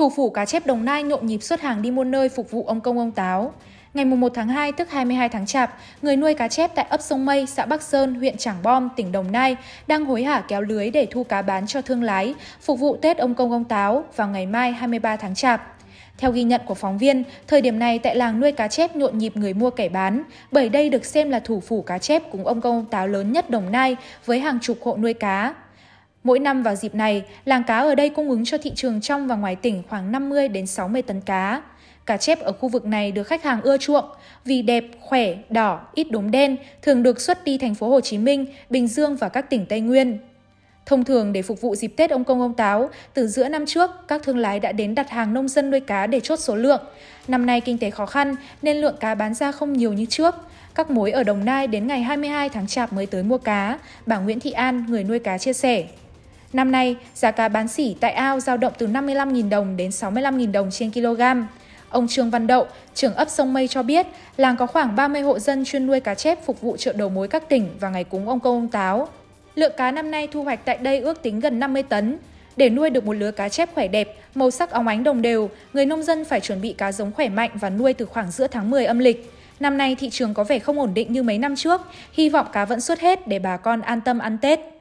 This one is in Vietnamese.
Thủ phủ cá chép Đồng Nai nhộn nhịp xuất hàng đi muôn nơi phục vụ ông công ông táo. Ngày 1 tháng 2 tức 22 tháng Chạp, người nuôi cá chép tại ấp Sông Mây, xã Bắc Sơn, huyện Trảng Bom, tỉnh Đồng Nai đang hối hả kéo lưới để thu cá bán cho thương lái, phục vụ Tết ông công ông táo vào ngày mai 23 tháng Chạp. Theo ghi nhận của phóng viên, thời điểm này tại làng nuôi cá chép nhộn nhịp người mua kẻ bán, bởi đây được xem là thủ phủ cá chép cùng ông công ông táo lớn nhất Đồng Nai với hàng chục hộ nuôi cá. Mỗi năm vào dịp này, làng cá ở đây cung ứng cho thị trường trong và ngoài tỉnh khoảng 50 đến 60 tấn cá. Cá chép ở khu vực này được khách hàng ưa chuộng vì đẹp, khỏe, đỏ, ít đốm đen, thường được xuất đi thành phố Hồ Chí Minh, Bình Dương và các tỉnh Tây Nguyên. Thông thường để phục vụ dịp Tết ông Công ông Táo, từ giữa năm trước, các thương lái đã đến đặt hàng nông dân nuôi cá để chốt số lượng. Năm nay kinh tế khó khăn nên lượng cá bán ra không nhiều như trước. Các mối ở Đồng Nai đến ngày 22 tháng Chạp mới tới mua cá, bà Nguyễn Thị An, người nuôi cá chia sẻ. Năm nay, giá cá bán sỉ tại ao giao động từ 55.000 đồng đến 65.000 đồng trên kg. Ông Trương Văn Đậu, trưởng ấp Sông Mây cho biết, làng có khoảng 30 hộ dân chuyên nuôi cá chép phục vụ chợ đầu mối các tỉnh và ngày cúng ông công ông táo. Lượng cá năm nay thu hoạch tại đây ước tính gần 50 tấn. Để nuôi được một lứa cá chép khỏe đẹp, màu sắc óng ánh đồng đều, người nông dân phải chuẩn bị cá giống khỏe mạnh và nuôi từ khoảng giữa tháng 10 âm lịch. Năm nay thị trường có vẻ không ổn định như mấy năm trước, hy vọng cá vẫn xuất hết để bà con an tâm ăn Tết.